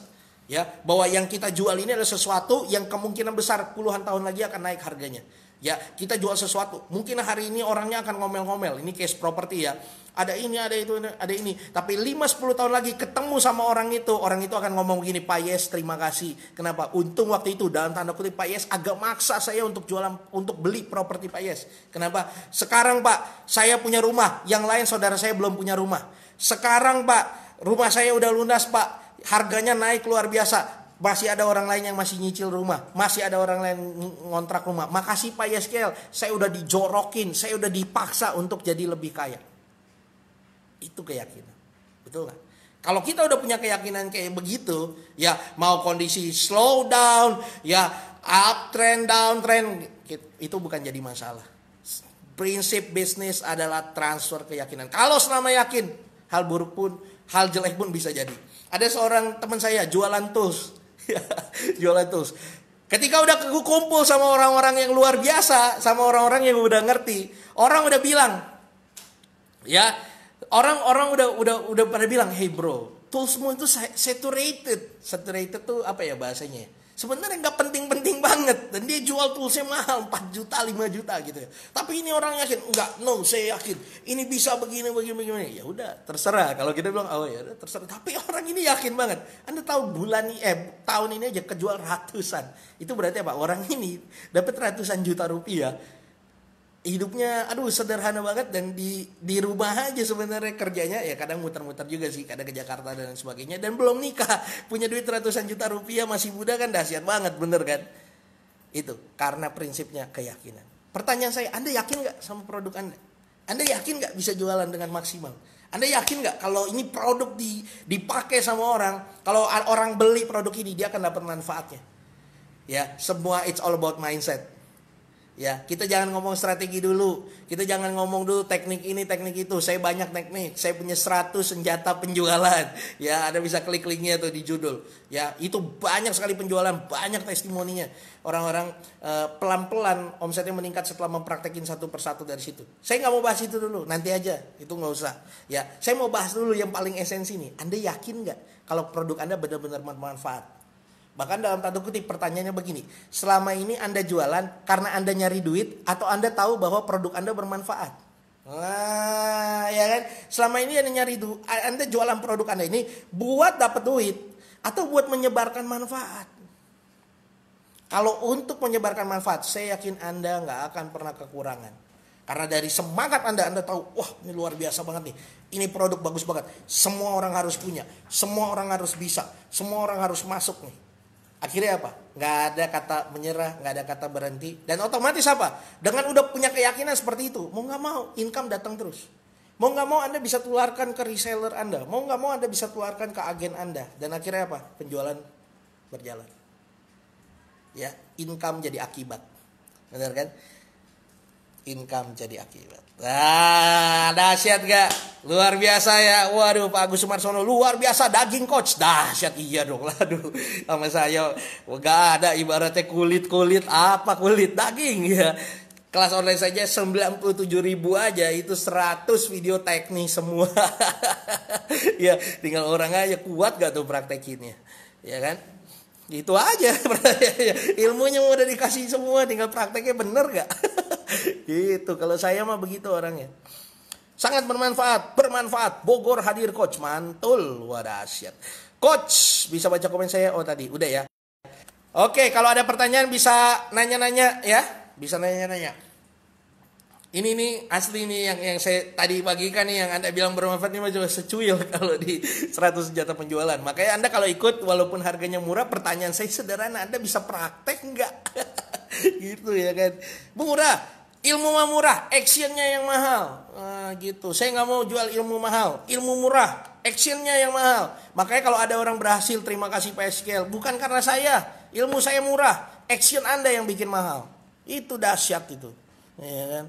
ya bahwa yang kita jual ini adalah sesuatu yang kemungkinan besar puluhan tahun lagi akan naik harganya ya kita jual sesuatu mungkin hari ini orangnya akan ngomel-ngomel ini case properti ya ada ini ada itu ada ini tapi 5-10 tahun lagi ketemu sama orang itu orang itu akan ngomong gini Pak Yes terima kasih kenapa untung waktu itu dalam tanda kutip Pak Yes agak maksa saya untuk jualan untuk beli properti Pak Yes kenapa sekarang Pak saya punya rumah yang lain saudara saya belum punya rumah sekarang Pak rumah saya udah lunas Pak harganya naik luar biasa masih ada orang lain yang masih nyicil rumah, masih ada orang lain ngontrak rumah. Makasih Pak Yeskel saya udah dijorokin, saya udah dipaksa untuk jadi lebih kaya. Itu keyakinan. Betul nggak? Kalau kita udah punya keyakinan kayak begitu, ya mau kondisi slow down, ya up trend down trend itu bukan jadi masalah. Prinsip bisnis adalah transfer keyakinan. Kalau selama yakin, hal buruk pun, hal jelek pun bisa jadi. Ada seorang teman saya jualan tus. jualan tus. Ketika udah kumpul sama orang-orang yang luar biasa, sama orang-orang yang udah ngerti, orang udah bilang, ya, orang-orang udah udah udah pada bilang, hey bro, tusmu itu saturated, saturated tuh apa ya bahasanya? Ya? sebenarnya nggak penting-penting banget dan dia jual toolsnya mahal 4 juta 5 juta gitu ya tapi ini orang yakin nggak no saya yakin ini bisa begini begini begini ya udah terserah kalau kita bilang oh ya terserah tapi orang ini yakin banget anda tahu bulan ini eh tahun ini aja kejual ratusan itu berarti apa orang ini dapat ratusan juta rupiah hidupnya aduh sederhana banget dan di di rumah aja sebenarnya kerjanya ya kadang muter-muter juga sih kadang ke Jakarta dan sebagainya dan belum nikah punya duit ratusan juta rupiah masih muda kan dahsyat banget bener kan itu karena prinsipnya keyakinan pertanyaan saya anda yakin nggak sama produk anda anda yakin nggak bisa jualan dengan maksimal anda yakin nggak kalau ini produk di, dipakai sama orang kalau orang beli produk ini dia akan dapat manfaatnya ya semua it's all about mindset Ya, kita jangan ngomong strategi dulu. Kita jangan ngomong dulu teknik ini, teknik itu. Saya banyak teknik. Saya punya 100 senjata penjualan. Ya, ada bisa klik linknya tuh di judul. Ya, itu banyak sekali penjualan, banyak testimoninya. Orang-orang eh, pelan-pelan omsetnya meningkat setelah mempraktekin satu persatu dari situ. Saya nggak mau bahas itu dulu, nanti aja. Itu nggak usah. Ya, saya mau bahas dulu yang paling esensi nih. Anda yakin nggak kalau produk Anda benar-benar bermanfaat? Bahkan dalam tanda kutip pertanyaannya begini, selama ini Anda jualan karena Anda nyari duit atau Anda tahu bahwa produk Anda bermanfaat? Nah, ya kan? Selama ini Anda nyari duit, Anda jualan produk Anda ini buat dapat duit atau buat menyebarkan manfaat. Kalau untuk menyebarkan manfaat, saya yakin Anda nggak akan pernah kekurangan. Karena dari semangat Anda, Anda tahu, wah ini luar biasa banget nih. Ini produk bagus banget. Semua orang harus punya. Semua orang harus bisa. Semua orang harus masuk nih akhirnya apa nggak ada kata menyerah nggak ada kata berhenti dan otomatis apa dengan udah punya keyakinan seperti itu mau nggak mau income datang terus mau nggak mau anda bisa tularkan ke reseller anda mau nggak mau anda bisa tularkan ke agen anda dan akhirnya apa penjualan berjalan ya income jadi akibat benar kan income jadi akibat. Nah, dahsyat gak? Luar biasa ya. Waduh, Pak Agus Sumarsono luar biasa daging coach. Dahsyat iya dong. Aduh, sama saya gak ada ibaratnya kulit-kulit apa kulit daging ya. Kelas online saja 97 ribu aja itu 100 video teknis semua. ya, tinggal orang aja kuat gak tuh praktekinnya. Ya kan? gitu aja ya, ilmunya udah dikasih semua tinggal prakteknya bener gak gitu kalau saya mah begitu orangnya sangat bermanfaat bermanfaat Bogor hadir coach mantul wah coach bisa baca komen saya oh tadi udah ya oke kalau ada pertanyaan bisa nanya-nanya ya bisa nanya-nanya ini nih asli nih yang yang saya tadi bagikan nih yang anda bilang bermanfaat ini cuma secuil kalau di 100 senjata penjualan makanya anda kalau ikut walaupun harganya murah pertanyaan saya sederhana anda bisa praktek nggak gitu ya kan murah ilmu mah murah actionnya yang mahal nah, gitu saya nggak mau jual ilmu mahal ilmu murah actionnya yang mahal makanya kalau ada orang berhasil terima kasih PSKL bukan karena saya ilmu saya murah action anda yang bikin mahal itu dahsyat itu ya kan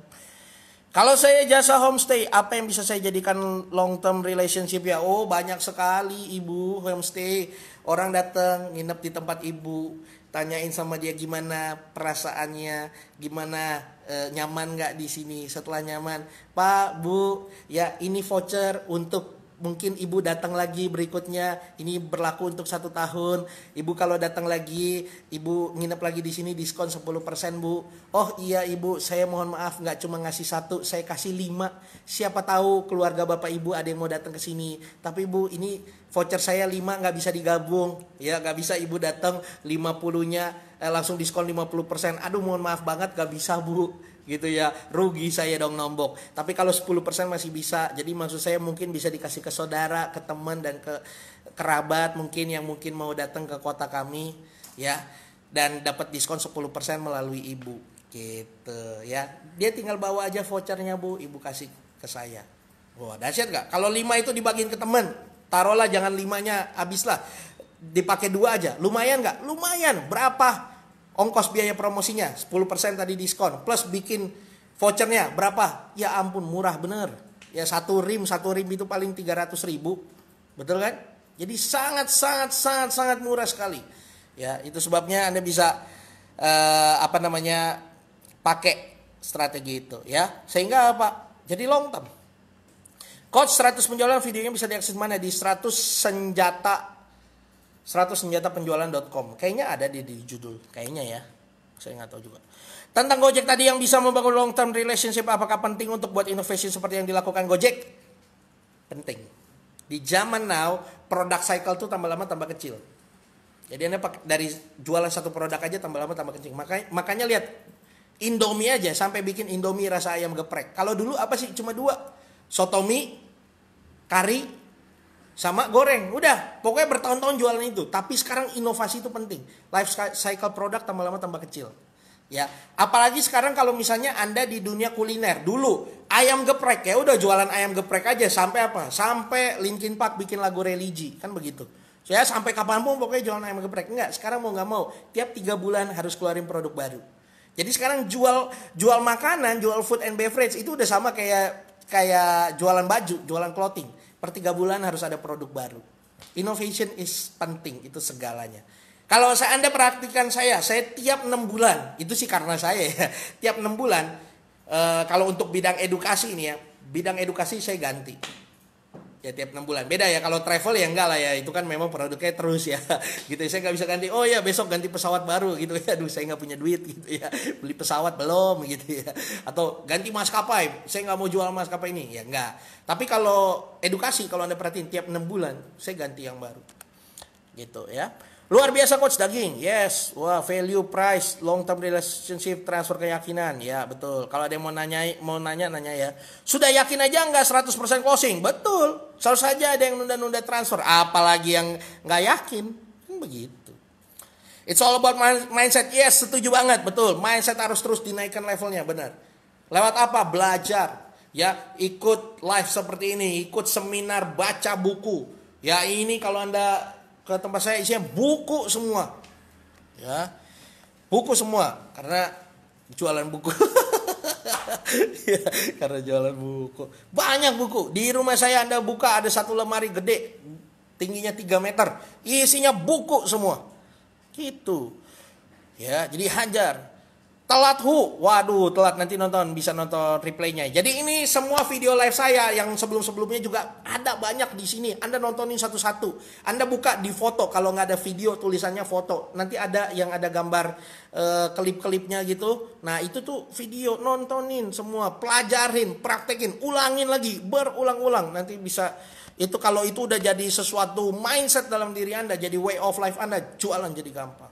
kalau saya jasa homestay, apa yang bisa saya jadikan long term relationship ya? Oh, banyak sekali ibu homestay. Orang datang nginep di tempat ibu, tanyain sama dia gimana perasaannya, gimana e, nyaman nggak di sini. Setelah nyaman, Pak, Bu, ya ini voucher untuk mungkin ibu datang lagi berikutnya ini berlaku untuk satu tahun ibu kalau datang lagi ibu nginep lagi di sini diskon 10% bu oh iya ibu saya mohon maaf nggak cuma ngasih satu saya kasih lima siapa tahu keluarga bapak ibu ada yang mau datang ke sini tapi ibu ini voucher saya lima nggak bisa digabung ya nggak bisa ibu datang 50 nya eh, langsung diskon 50% aduh mohon maaf banget nggak bisa bu gitu ya rugi saya dong nombok tapi kalau 10% masih bisa jadi maksud saya mungkin bisa dikasih ke saudara ke teman dan ke kerabat mungkin yang mungkin mau datang ke kota kami ya dan dapat diskon 10% melalui ibu gitu ya dia tinggal bawa aja vouchernya bu ibu kasih ke saya wah dahsyat gak kalau 5 itu dibagiin ke teman taruhlah jangan limanya habislah dipakai dua aja lumayan gak lumayan berapa Ongkos biaya promosinya 10% tadi diskon plus bikin vouchernya berapa? Ya ampun murah bener. Ya satu rim satu rim itu paling 300 ribu, betul kan? Jadi sangat sangat sangat sangat murah sekali. Ya itu sebabnya anda bisa eh, apa namanya pakai strategi itu ya sehingga apa? Jadi long term. Coach 100 penjualan videonya bisa diakses mana di 100 senjata 100 senjata penjualan.com. Kayaknya ada di, di judul, kayaknya ya. Saya nggak tahu juga. Tentang Gojek tadi yang bisa membangun long term relationship apakah penting untuk buat inovasi seperti yang dilakukan Gojek? Penting. Di zaman now, produk cycle tuh tambah lama tambah kecil. Jadi Anda dari jualan satu produk aja tambah lama tambah kecil. Makanya, makanya lihat Indomie aja sampai bikin Indomie rasa ayam geprek. Kalau dulu apa sih? Cuma dua. Sotomi, kari, sama goreng. Udah, pokoknya bertahun-tahun jualan itu. Tapi sekarang inovasi itu penting. Life cycle product tambah lama tambah kecil. Ya, apalagi sekarang kalau misalnya Anda di dunia kuliner. Dulu ayam geprek ya udah jualan ayam geprek aja sampai apa? Sampai Linkin Park bikin lagu religi, kan begitu. Saya so, ya, sampai kapanpun pokoknya jualan ayam geprek. Enggak, sekarang mau nggak mau tiap tiga bulan harus keluarin produk baru. Jadi sekarang jual jual makanan, jual food and beverage itu udah sama kayak kayak jualan baju, jualan clothing Per tiga bulan harus ada produk baru. Innovation is penting, itu segalanya. Kalau saya Anda perhatikan saya, saya tiap enam bulan, itu sih karena saya ya, tiap enam bulan, e, kalau untuk bidang edukasi ini ya, bidang edukasi saya ganti ya tiap enam bulan beda ya kalau travel ya enggak lah ya itu kan memang produknya terus ya gitu ya. saya nggak bisa ganti oh ya besok ganti pesawat baru gitu ya aduh saya nggak punya duit gitu ya beli pesawat belum gitu ya atau ganti maskapai saya nggak mau jual maskapai ini ya enggak tapi kalau edukasi kalau anda perhatiin tiap enam bulan saya ganti yang baru gitu ya Luar biasa coach daging. Yes. Wah, value price, long term relationship, transfer keyakinan. Ya, betul. Kalau ada yang mau nanya mau nanya nanya ya. Sudah yakin aja nggak 100% closing? Betul. Selalu saja ada yang nunda-nunda transfer, apalagi yang nggak yakin. Kan begitu. It's all about mindset. Yes, setuju banget. Betul. Mindset harus terus dinaikkan levelnya, benar. Lewat apa? Belajar. Ya, ikut live seperti ini, ikut seminar, baca buku. Ya, ini kalau Anda ke tempat saya isinya buku semua. Ya. Buku semua karena jualan buku. ya, karena jualan buku. Banyak buku. Di rumah saya Anda buka ada satu lemari gede tingginya 3 meter, isinya buku semua. Gitu. Ya, jadi hajar Telat Hu, waduh telat nanti nonton bisa nonton replaynya. Jadi ini semua video live saya yang sebelum-sebelumnya juga ada banyak di sini. Anda nontonin satu-satu. Anda buka di foto kalau nggak ada video tulisannya foto. Nanti ada yang ada gambar eh, klip-klipnya gitu. Nah itu tuh video nontonin semua, pelajarin, praktekin, ulangin lagi berulang-ulang. Nanti bisa itu kalau itu udah jadi sesuatu mindset dalam diri Anda, jadi way of life Anda, jualan jadi gampang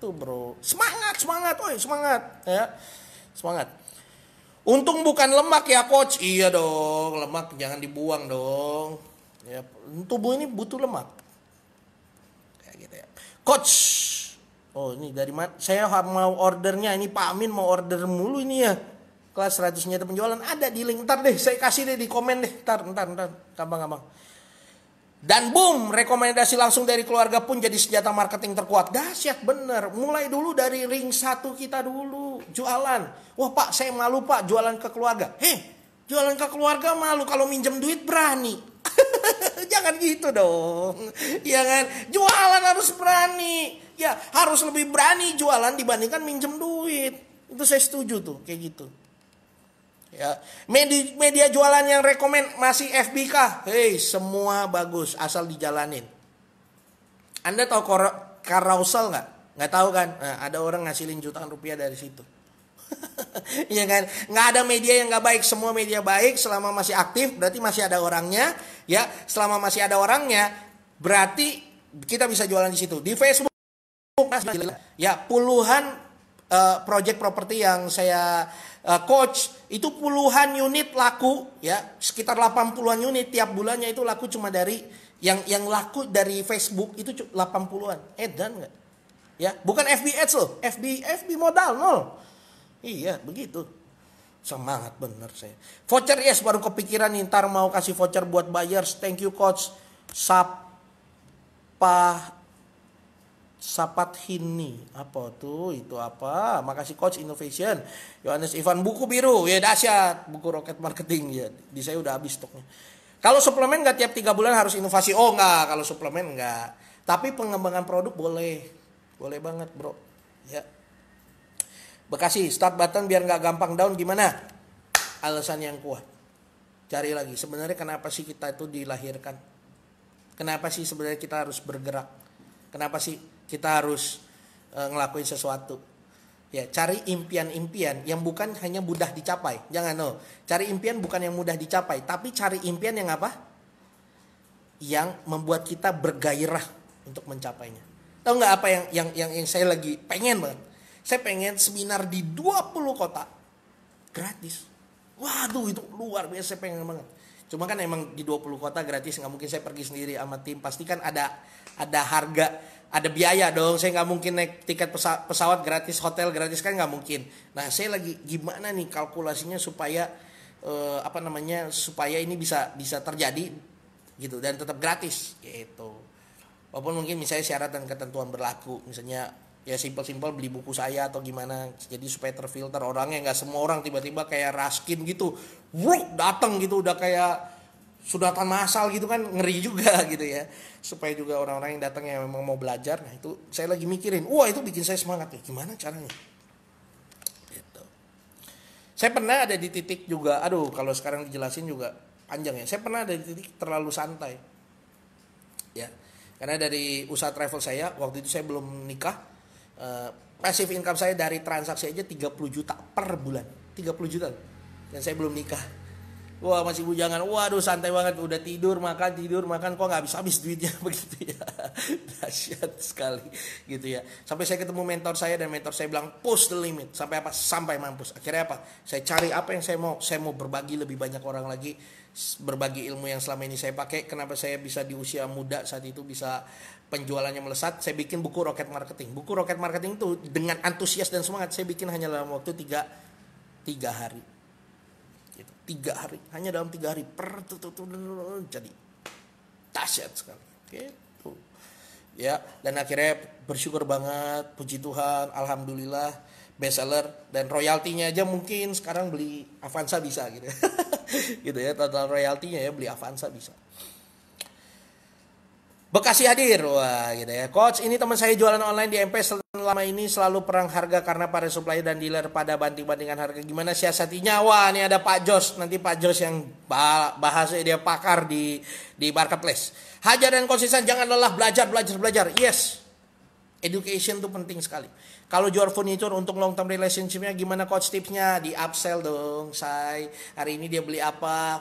gitu bro semangat semangat oi semangat ya semangat untung bukan lemak ya coach iya dong lemak jangan dibuang dong ya tubuh ini butuh lemak kayak gitu ya coach oh ini dari mana saya mau ordernya ini Pak Amin mau order mulu ini ya kelas 100 nyata penjualan ada di link ntar deh saya kasih deh di komen deh ntar ntar ntar gampang gampang dan boom, rekomendasi langsung dari keluarga pun jadi senjata marketing terkuat. Dahsyat bener. Mulai dulu dari ring satu kita dulu. Jualan. Wah pak, saya malu pak jualan ke keluarga. Heh, jualan ke keluarga malu. Kalau minjem duit berani. Jangan gitu dong. Ya kan? Jualan harus berani. Ya harus lebih berani jualan dibandingkan minjem duit. Itu saya setuju tuh kayak gitu. Ya. Media, media jualan yang rekomend masih FBK. Hei, semua bagus asal dijalanin. Anda tahu carousel nggak? Nggak tahu kan? Nah, ada orang ngasilin jutaan rupiah dari situ. Iya kan? Nggak ada media yang nggak baik. Semua media baik selama masih aktif berarti masih ada orangnya. Ya, selama masih ada orangnya berarti kita bisa jualan di situ. Di Facebook, ya puluhan uh, project properti yang saya uh, coach itu puluhan unit laku ya sekitar 80-an unit tiap bulannya itu laku cuma dari yang yang laku dari Facebook itu 80-an edan nggak ya bukan FB ads loh FB FB modal nol iya begitu semangat bener saya voucher yes baru kepikiran ntar mau kasih voucher buat buyers thank you coach sap pa Sapat Hini apa tuh itu apa makasih coach innovation Yohanes Ivan buku biru ya dahsyat buku roket marketing ya di saya udah habis stoknya kalau suplemen nggak tiap tiga bulan harus inovasi oh nggak kalau suplemen nggak tapi pengembangan produk boleh boleh banget bro ya Bekasi start button biar nggak gampang down gimana alasan yang kuat cari lagi sebenarnya kenapa sih kita itu dilahirkan kenapa sih sebenarnya kita harus bergerak kenapa sih kita harus e, ngelakuin sesuatu ya cari impian-impian yang bukan hanya mudah dicapai jangan no cari impian bukan yang mudah dicapai tapi cari impian yang apa yang membuat kita bergairah untuk mencapainya tahu nggak apa yang yang yang yang saya lagi pengen banget saya pengen seminar di 20 kota gratis waduh itu luar biasa saya pengen banget cuma kan emang di 20 kota gratis nggak mungkin saya pergi sendiri sama tim pasti kan ada ada harga ada biaya dong saya nggak mungkin naik tiket pesawat gratis hotel gratis kan nggak mungkin nah saya lagi gimana nih kalkulasinya supaya uh, apa namanya supaya ini bisa bisa terjadi gitu dan tetap gratis gitu walaupun mungkin misalnya syarat dan ketentuan berlaku misalnya ya simple simple beli buku saya atau gimana jadi supaya terfilter orangnya nggak semua orang tiba-tiba kayak raskin gitu wuk datang gitu udah kayak sudatan masal gitu kan ngeri juga gitu ya supaya juga orang-orang yang datang yang memang mau belajar nah itu saya lagi mikirin wah itu bikin saya semangat ya gimana caranya gitu saya pernah ada di titik juga aduh kalau sekarang dijelasin juga panjang ya saya pernah ada di titik terlalu santai ya karena dari usaha travel saya waktu itu saya belum nikah uh, passive income saya dari transaksi aja 30 juta per bulan 30 juta dan saya belum nikah Wah masih bujangan, waduh santai banget, udah tidur makan tidur makan kok nggak habis habis duitnya begitu ya, dahsyat sekali gitu ya. Sampai saya ketemu mentor saya dan mentor saya bilang push the limit sampai apa sampai mampus. Akhirnya apa? Saya cari apa yang saya mau, saya mau berbagi lebih banyak orang lagi, berbagi ilmu yang selama ini saya pakai. Kenapa saya bisa di usia muda saat itu bisa penjualannya melesat, saya bikin buku roket marketing. Buku roket marketing itu dengan antusias dan semangat saya bikin hanya dalam waktu tiga tiga hari tiga hari hanya dalam tiga hari per jadi dahsyat sekali gitu ya dan akhirnya bersyukur banget puji Tuhan alhamdulillah bestseller dan royaltinya aja mungkin sekarang beli Avanza bisa gitu gitu ya total royaltinya ya beli Avanza bisa Bekasi hadir, wah gitu ya. Coach, ini teman saya jualan online di MP selama ini selalu perang harga karena para supplier dan dealer pada banting-bantingan harga. Gimana siasatinya? Wah, ini ada Pak Jos, nanti Pak Jos yang bahas eh, dia pakar di di marketplace. Hajar dan konsisten, jangan lelah belajar, belajar, belajar. Yes, education tuh penting sekali. Kalau jual furniture untuk long term relationshipnya gimana coach tipsnya? Di upsell dong, say. Hari ini dia beli apa?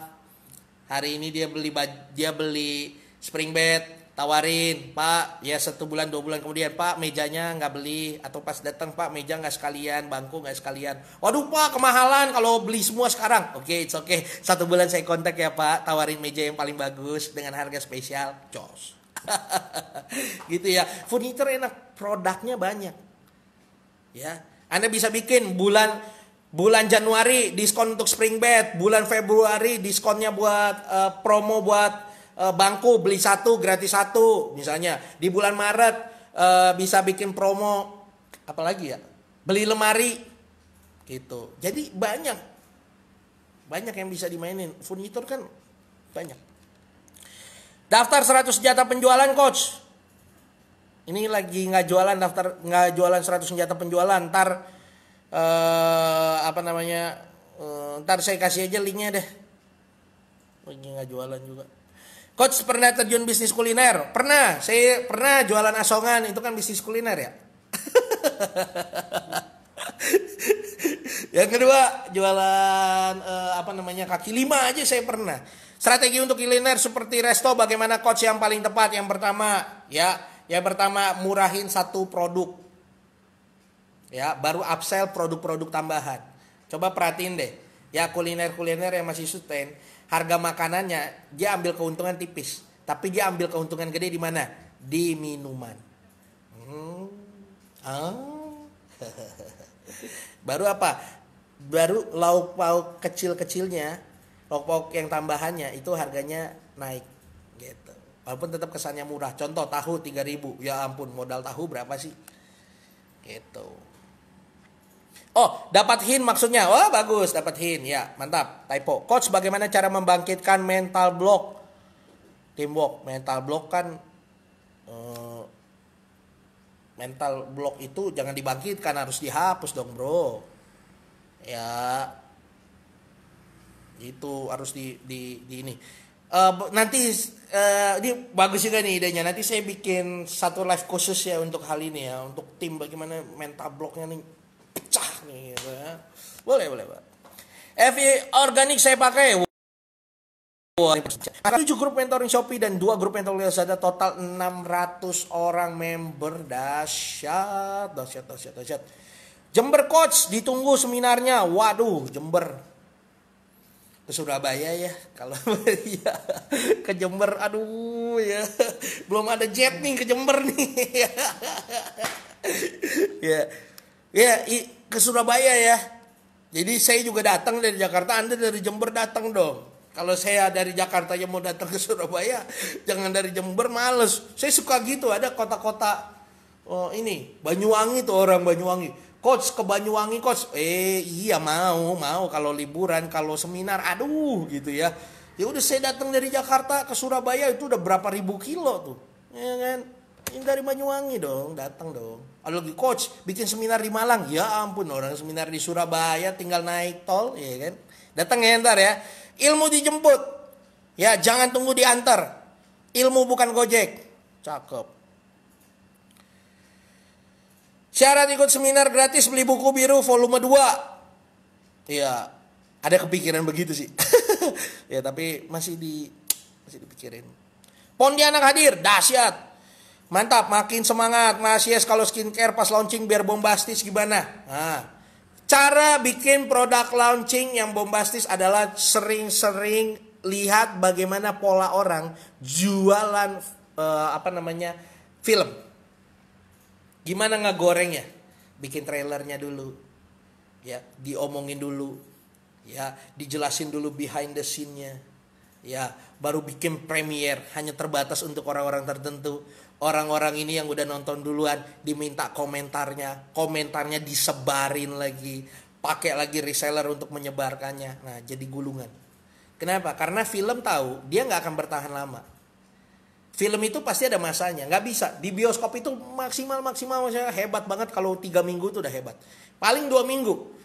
Hari ini dia beli dia beli spring bed, tawarin pak ya satu bulan dua bulan kemudian pak mejanya nggak beli atau pas datang pak meja nggak sekalian bangku nggak sekalian waduh pak kemahalan kalau beli semua sekarang oke okay, it's okay satu bulan saya kontak ya pak tawarin meja yang paling bagus dengan harga spesial jos gitu ya furniture enak produknya banyak ya anda bisa bikin bulan bulan Januari diskon untuk spring bed bulan Februari diskonnya buat uh, promo buat Eh, bangku beli satu gratis satu misalnya di bulan Maret eh, bisa bikin promo apalagi ya beli lemari gitu jadi banyak banyak yang bisa dimainin furnitur kan banyak daftar 100 senjata penjualan coach ini lagi nggak jualan daftar nggak jualan 100 senjata penjualan ntar eh, apa namanya uh, ntar saya kasih aja linknya deh lagi nggak jualan juga Coach pernah terjun bisnis kuliner? Pernah. Saya pernah jualan asongan, itu kan bisnis kuliner ya. Yang kedua, jualan eh, apa namanya? kaki lima aja saya pernah. Strategi untuk kuliner seperti resto bagaimana coach yang paling tepat? Yang pertama, ya, yang pertama murahin satu produk. Ya, baru upsell produk-produk tambahan. Coba perhatiin deh. Ya kuliner-kuliner yang masih sustain harga makanannya dia ambil keuntungan tipis, tapi dia ambil keuntungan gede di mana? Di minuman. Hmm. ah. Baru apa? Baru lauk pauk kecil-kecilnya, lauk pauk yang tambahannya itu harganya naik gitu. Walaupun tetap kesannya murah. Contoh tahu 3000. Ya ampun, modal tahu berapa sih? Gitu. Oh, dapat hin maksudnya. Wah, oh, bagus, dapat hin. Ya, mantap. Typo. Coach, bagaimana cara membangkitkan mental block? Teamwork, mental block kan uh, mental block itu jangan dibangkitkan, harus dihapus dong, Bro. Ya. Itu harus di di, di ini. Uh, nanti uh, ini bagus juga nih idenya. Nanti saya bikin satu live khusus ya untuk hal ini ya, untuk tim bagaimana mental blocknya nih pecah nih ya. boleh boleh pak FI organik saya pakai ada 7 grup mentoring Shopee dan 2 grup mentoring Lazada total 600 orang member dahsyat dahsyat dahsyat dahsyat Jember coach ditunggu seminarnya waduh Jember ke Surabaya ya kalau ya ke Jember aduh ya belum ada jet nih ke Jember nih ya ya, ya ke Surabaya ya. Jadi saya juga datang dari Jakarta, Anda dari Jember datang dong. Kalau saya dari Jakarta yang mau datang ke Surabaya, jangan dari Jember males. Saya suka gitu, ada kota-kota oh, ini Banyuwangi tuh orang Banyuwangi. Coach ke Banyuwangi, coach. Eh, iya mau, mau kalau liburan, kalau seminar, aduh gitu ya. Ya udah saya datang dari Jakarta ke Surabaya itu udah berapa ribu kilo tuh. Ya kan? Ini dari Banyuwangi dong, datang dong. Kalau lagi coach bikin seminar di Malang, ya ampun orang seminar di Surabaya tinggal naik tol, ya kan? Datang ya ntar ya. Ilmu dijemput. Ya, jangan tunggu diantar. Ilmu bukan Gojek. Cakep. Syarat ikut seminar gratis beli buku biru volume 2. ya ada kepikiran begitu sih. ya, tapi masih di masih dipikirin. Pontianak hadir, dahsyat. Mantap, makin semangat Mas Yes kalau skincare pas launching biar bombastis gimana? Nah, cara bikin produk launching yang bombastis adalah sering-sering lihat bagaimana pola orang jualan uh, apa namanya film. Gimana nggak ngegorengnya? Bikin trailernya dulu, ya diomongin dulu, ya dijelasin dulu behind the scene-nya, ya baru bikin premier hanya terbatas untuk orang-orang tertentu orang-orang ini yang udah nonton duluan diminta komentarnya komentarnya disebarin lagi pakai lagi reseller untuk menyebarkannya nah jadi gulungan kenapa karena film tahu dia nggak akan bertahan lama film itu pasti ada masanya nggak bisa di bioskop itu maksimal maksimal maksimal hebat banget kalau tiga minggu itu udah hebat paling dua minggu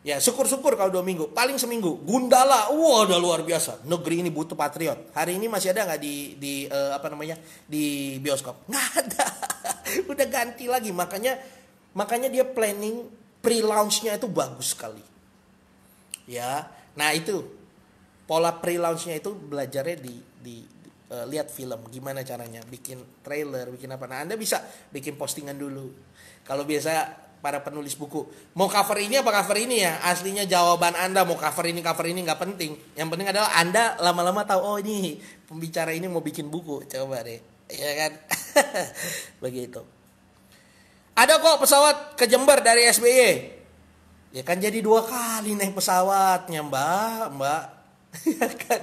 Ya, syukur-syukur kalau dua minggu, paling seminggu. Gundala, wah udah luar biasa. Negeri ini butuh patriot. Hari ini masih ada nggak di di uh, apa namanya di bioskop? Nggak ada. udah ganti lagi. Makanya makanya dia planning pre launch-nya itu bagus sekali. Ya, nah itu pola pre launch-nya itu belajarnya di di uh, lihat film gimana caranya bikin trailer bikin apa nah anda bisa bikin postingan dulu kalau biasa para penulis buku. Mau cover ini apa cover ini ya? Aslinya jawaban Anda mau cover ini cover ini nggak penting. Yang penting adalah Anda lama-lama tahu oh ini pembicara ini mau bikin buku. Coba deh. Iya kan? Begitu. Ada kok pesawat ke Jember dari SBY. Ya kan jadi dua kali naik pesawatnya, Mbak, Mbak. Ya kan?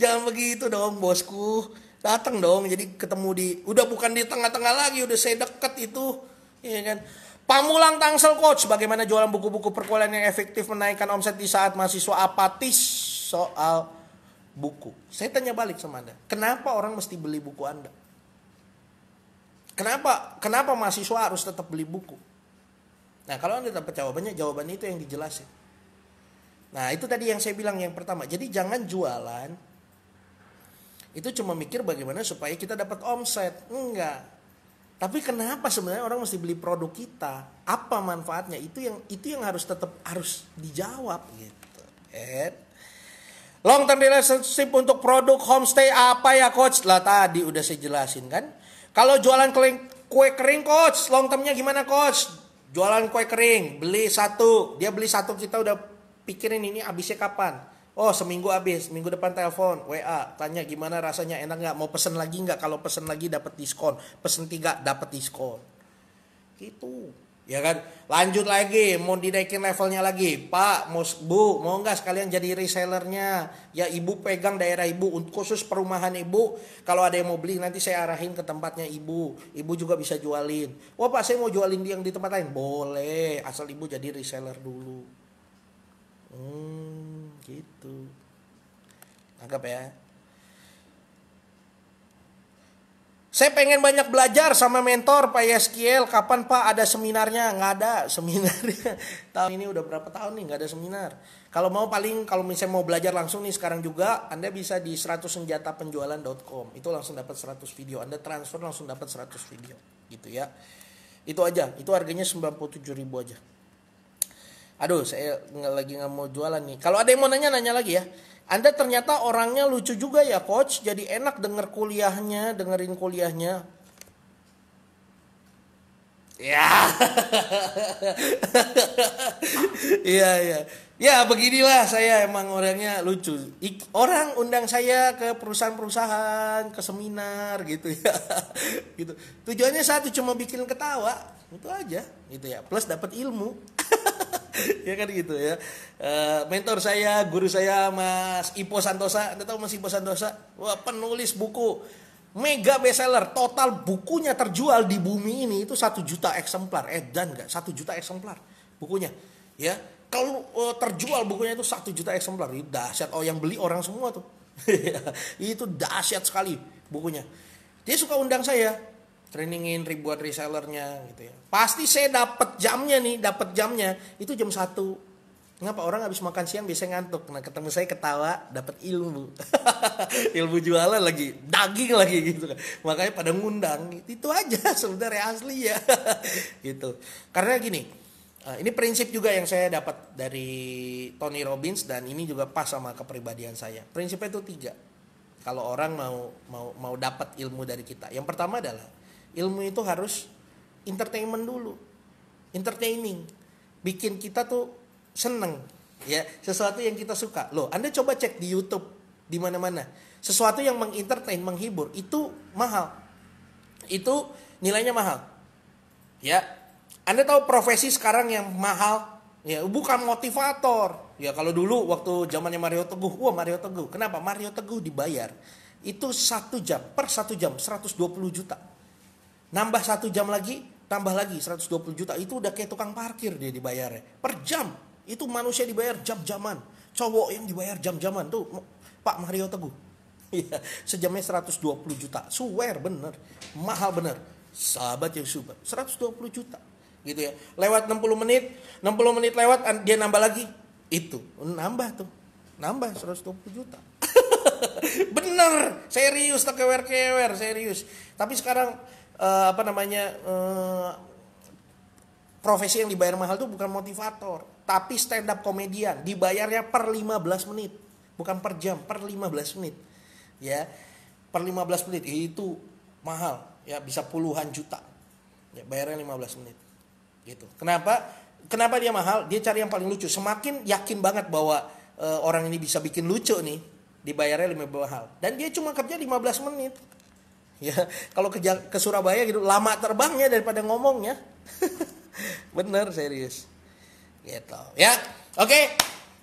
Jangan begitu dong, bosku. Datang dong, jadi ketemu di udah bukan di tengah-tengah lagi, udah saya deket itu. Ya kan? Pamulang Tangsel Coach, bagaimana jualan buku-buku perkuliahan yang efektif menaikkan omset di saat mahasiswa apatis soal buku? Saya tanya balik sama Anda, kenapa orang mesti beli buku Anda? Kenapa kenapa mahasiswa harus tetap beli buku? Nah, kalau Anda dapat jawabannya, jawaban itu yang dijelasin. Nah, itu tadi yang saya bilang yang pertama. Jadi jangan jualan itu cuma mikir bagaimana supaya kita dapat omset. Enggak. Tapi kenapa sebenarnya orang mesti beli produk kita? Apa manfaatnya? Itu yang itu yang harus tetap harus dijawab gitu. And long term relationship untuk produk homestay apa ya coach? Lah tadi udah saya jelasin kan. Kalau jualan kering, kue kering coach, long termnya gimana coach? Jualan kue kering, beli satu, dia beli satu kita udah pikirin ini habisnya kapan. Oh seminggu habis, minggu depan telepon, WA, tanya gimana rasanya enak nggak, mau pesen lagi nggak? Kalau pesen lagi dapat diskon, pesen tiga dapat diskon. Gitu, ya kan? Lanjut lagi, mau dinaikin levelnya lagi, Pak, mau Bu, mau nggak sekalian jadi resellernya? Ya ibu pegang daerah ibu, untuk khusus perumahan ibu. Kalau ada yang mau beli nanti saya arahin ke tempatnya ibu. Ibu juga bisa jualin. Wah oh, Pak, saya mau jualin yang di tempat lain, boleh, asal ibu jadi reseller dulu. Hmm gitu anggap ya saya pengen banyak belajar sama mentor Pak Yeskiel. Kapan Pak ada seminarnya? Nggak ada seminarnya. Tahun ini udah berapa tahun nih nggak ada seminar. Kalau mau paling kalau misalnya mau belajar langsung nih sekarang juga Anda bisa di 100 senjata penjualan.com Itu langsung dapat 100 video. Anda transfer langsung dapat 100 video. Gitu ya. Itu aja. Itu harganya 97.000 aja. Aduh, saya nggak lagi nggak mau jualan nih. Kalau ada yang mau nanya, nanya lagi ya. Anda ternyata orangnya lucu juga ya, coach. Jadi enak denger kuliahnya, dengerin kuliahnya. Ya. Iya, iya. Ya beginilah saya emang orangnya lucu. orang undang saya ke perusahaan-perusahaan, ke seminar gitu ya. gitu. Tujuannya satu cuma bikin ketawa, itu aja gitu ya. Plus dapat ilmu. ya kan gitu ya. E, mentor saya, guru saya Mas Ipo Santosa, Anda tahu Mas Ipo Santosa? Wah, penulis buku mega bestseller, total bukunya terjual di bumi ini itu satu juta eksemplar. Eh dan enggak, satu juta eksemplar bukunya. Ya, kalau e, terjual bukunya itu satu juta eksemplar, itu dahsyat. Oh yang beli orang semua tuh. Ya, itu dahsyat sekali bukunya. Dia suka undang saya, trainingin ribuan resellernya gitu ya. Pasti saya dapat jamnya nih, dapat jamnya itu jam satu Kenapa orang habis makan siang biasanya ngantuk? Nah, ketemu saya ketawa, dapat ilmu. ilmu jualan lagi, daging lagi gitu kan. Makanya pada ngundang. Itu aja sebenarnya asli ya. gitu. Karena gini, eh, ini prinsip juga yang saya dapat dari Tony Robbins dan ini juga pas sama kepribadian saya. Prinsipnya itu tiga. Kalau orang mau mau mau dapat ilmu dari kita, yang pertama adalah ilmu itu harus entertainment dulu entertaining bikin kita tuh seneng ya sesuatu yang kita suka loh anda coba cek di YouTube di mana-mana sesuatu yang mengentertain menghibur itu mahal itu nilainya mahal ya anda tahu profesi sekarang yang mahal ya bukan motivator ya kalau dulu waktu zamannya Mario Teguh wah Mario Teguh kenapa Mario Teguh dibayar itu satu jam per satu jam 120 juta nambah satu jam lagi tambah lagi 120 juta itu udah kayak tukang parkir dia dibayarnya per jam itu manusia dibayar jam-jaman cowok yang dibayar jam-jaman tuh Pak Mario Teguh iya, sejamnya 120 juta swear bener mahal bener sahabat yang super 120 juta gitu ya lewat 60 menit 60 menit lewat dia nambah lagi itu nambah tuh nambah 120 juta bener serius tak kewer serius tapi sekarang uh, apa namanya uh, profesi yang dibayar mahal itu bukan motivator, tapi stand up komedian dibayarnya per 15 menit, bukan per jam, per 15 menit. Ya. Per 15 menit itu mahal, ya bisa puluhan juta. Ya, bayarnya 15 menit. Gitu. Kenapa? Kenapa dia mahal? Dia cari yang paling lucu. Semakin yakin banget bahwa uh, orang ini bisa bikin lucu nih, dibayarnya lebih mahal. Dan dia cuma kerja 15 menit. ya kalau ke ke Surabaya gitu lama terbangnya daripada ngomongnya bener serius gitu ya oke okay.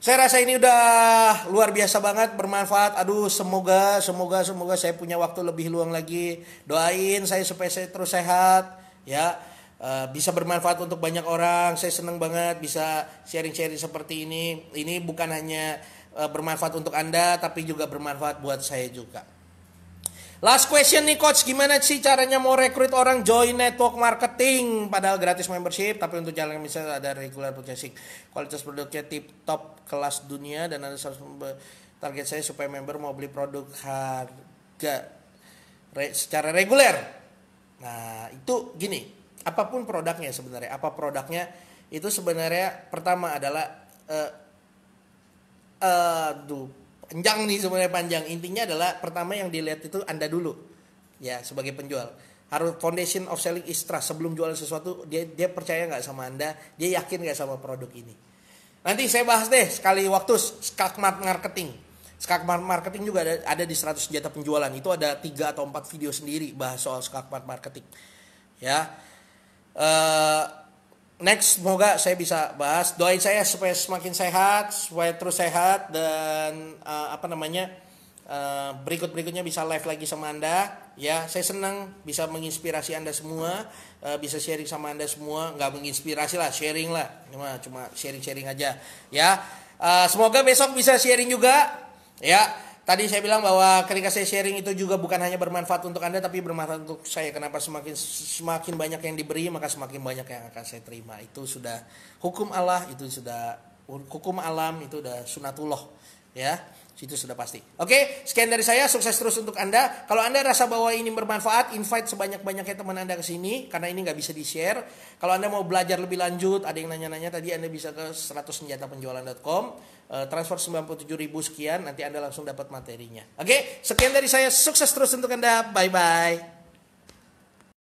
saya rasa ini udah luar biasa banget bermanfaat aduh semoga semoga semoga saya punya waktu lebih luang lagi doain saya supaya saya terus sehat ya Uh, bisa bermanfaat untuk banyak orang. Saya senang banget bisa sharing-sharing seperti ini. Ini bukan hanya uh, bermanfaat untuk Anda, tapi juga bermanfaat buat saya juga. Last question nih coach, gimana sih caranya mau rekrut orang join network marketing padahal gratis membership tapi untuk jalan misalnya ada regular purchasing. Kualitas produknya tip top kelas dunia dan ada target saya supaya member mau beli produk harga re, secara reguler. Nah, itu gini, apapun produknya sebenarnya, apa produknya itu sebenarnya pertama adalah eh uh, aduh Panjang nih sebenarnya panjang. Intinya adalah pertama yang dilihat itu Anda dulu. Ya, sebagai penjual. Harus foundation of selling is trust. Sebelum jual sesuatu, dia dia percaya nggak sama Anda, dia yakin nggak sama produk ini. Nanti saya bahas deh sekali waktu skakmat marketing. Skakmat marketing juga ada, ada di 100 senjata penjualan. Itu ada tiga atau empat video sendiri bahas soal skakmat marketing. Ya. Uh, next semoga saya bisa bahas doain saya supaya semakin sehat supaya terus sehat dan uh, apa namanya uh, eh, berikut berikutnya bisa live lagi sama anda ya saya senang bisa menginspirasi anda semua uh, bisa sharing sama anda semua nggak menginspirasi lah sharing lah cuma cuma sharing sharing aja ya uh, semoga besok bisa sharing juga ya Tadi saya bilang bahwa ketika saya sharing itu juga bukan hanya bermanfaat untuk Anda tapi bermanfaat untuk saya. Kenapa semakin semakin banyak yang diberi maka semakin banyak yang akan saya terima. Itu sudah hukum Allah, itu sudah hukum alam, itu sudah sunatullah ya. Itu sudah pasti. Oke, sekian dari saya. Sukses terus untuk Anda. Kalau Anda rasa bahwa ini bermanfaat, invite sebanyak-banyaknya teman Anda ke sini. Karena ini nggak bisa di-share. Kalau Anda mau belajar lebih lanjut, ada yang nanya-nanya tadi, Anda bisa ke 100senjatapenjualan.com. Eh, transfer 97 ribu sekian nanti Anda langsung dapat materinya. Oke, sekian dari saya. Sukses terus untuk Anda. Bye bye.